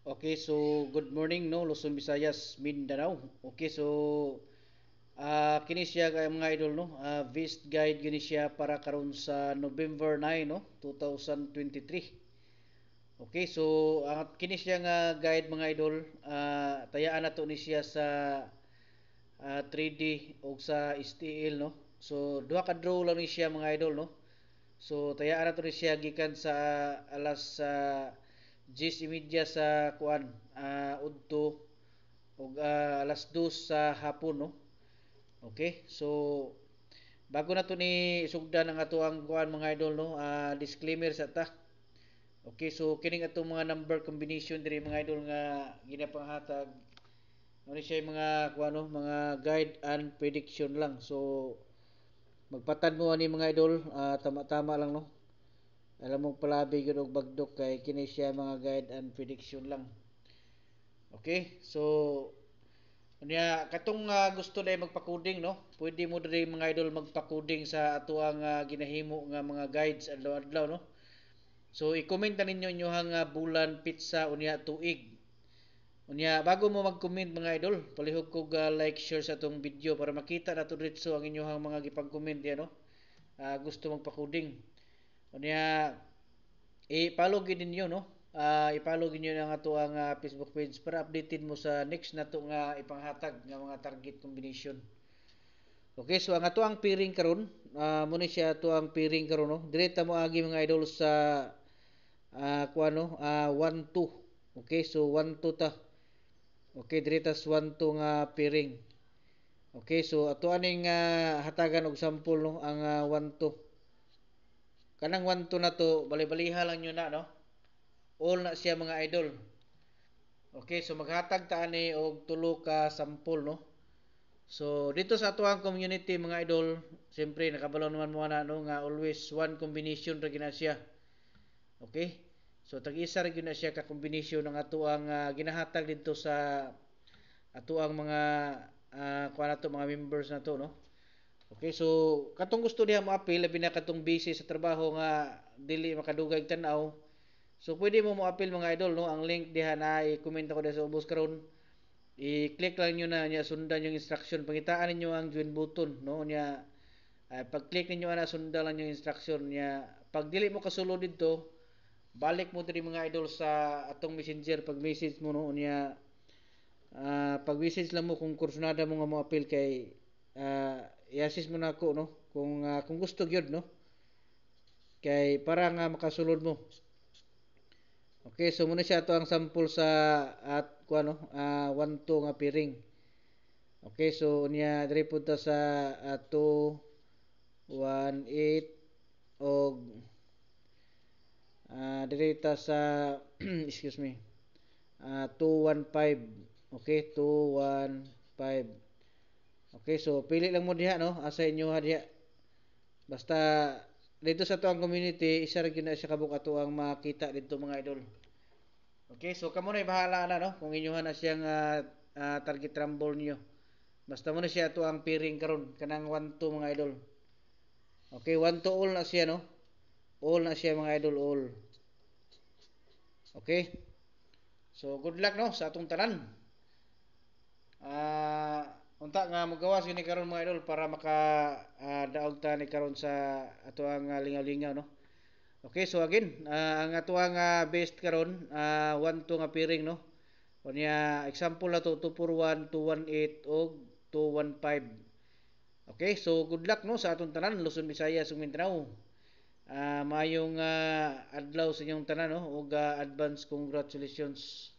Okay, so good morning no Luzon, Visayas, Mindanao. Okay, so uh, kini siya kay ah, mga idol no, uh, ah, Vist Guide gini siya para karon sa November 9 no, 2023. Okay, so ang uh, kini siya nga guide mga idol, uh, tayaan nato ni siya sa uh, 3D o sa STL no. So duha ka draw lang ni siya mga idol no. So tayaan nato ni siya gikan sa alas sa uh, Jis imidya sa kuan uh, udto og uh, alas 2 sa hapon no. Okay? So bago na to ni sugdan ang ato ang kuan mga idol no, uh, disclaimer sa ta. Okay, so kining ato mga number combination diri mga idol nga ginapanghatag ano siya mga kuan no, mga guide and prediction lang. So magpatan mo ani mga idol, uh, tama-tama lang no alam mo palabi gud og bagdok kay kini siya mga guide and prediction lang okay so Unya ano katong uh, gusto na magpakuding no. Pwede mo diri mga idol magpakuding sa atoang uh, ah, ginahimo nga mga guides adlaw-adlaw no. So i-comment na ninyo inyo hang uh, ah, bulan pizza unya tuig. Unya bago mo mag-comment mga idol, palihog kog uh, like share sa atong video para makita nato diretso ang inyo hang mga gipag-comment ya no. Uh, gusto magpakuding. Unya i-follow gid ninyo no. Uh, i-follow gid niyo ang ato ang uh, Facebook page para updated mo sa next nato nga ipanghatag nga mga target combination. Okay, so ang ato ang piring karon, uh, muna siya ato ang piring karon no. Direta mo agi mga idol sa uh, ah, kuano, uh, 1 2. Okay, so 1 2 ta. Okay, direkta sa 1 2 nga piring. Okay, so ato aning uh, hatagan og sample no ang 1 2. Kanang 1 to na to, balibaliha lang nyo na, no? All na siya mga idol. Okay, so maghatag ta ani og tulo ka sample, no? So dito sa atuang community mga idol, siyempre nakabalo naman mo na no nga always one combination ra gina siya. Okay? So tag-isa ra gina siya ka combination ng atuang uh, ah, ginahatag dito sa atuang mga uh, kuha na mga members na to, no? Okay, so katong gusto niya mo-appeal labi na katong busy sa trabaho nga dili makadugay tan-aw. So pwede mo mo-appeal mga idol no ang link diha na i-comment ako diha sa ubos karon. I-click lang niyo na nya sundan yung instruction. Pangitaan ninyo ang join button no nya uh, ah, pag-click niyo na sundan lang yung instruction nya. Pag dili mo kasulod didto, balik mo diri mga idol sa atong messenger pag message mo no nya uh, ah, pag message lang mo kung kursunada mo nga mo appeal kay uh, i-assist mo na ako no kung uh, kung gusto gyud no kay para nga makasulod mo okay so muna siya ato ang sample sa at ko no uh, 1 2 nga piring okay so niya diri pud ta sa uh, 2 1 8 og uh, diri ta sa excuse me uh, ah, 215 okay 215 Okay, so pili lang mo diha no, asa inyo ha diha. Basta dito sa tuang community, isa ra gyud na siya kabuk ato ang makita dito mga idol. Okay, so kamo na bahala na no kung inyo na siyang uh, uh, target rumble niyo. Basta mo na siya ato ang piring karon kanang 1 to mga idol. Okay, 1 to all na siya no. All na siya mga idol, all. Okay? So good luck no sa atong tanan. Ah uh, unta nga magawas gini karon mga idol para maka uh, daog ta ni karon sa ato ang uh, ah, lingaw-lingaw no okay so again uh, ang ato ang uh, based karon uh, 1 to nga piring no kunya example ato 241 218 og 215 okay so good luck no sa atong tanan Luzon Visayas ug Mindanao uh, maayong uh, adlaw sa inyong tanan no og uh, advance congratulations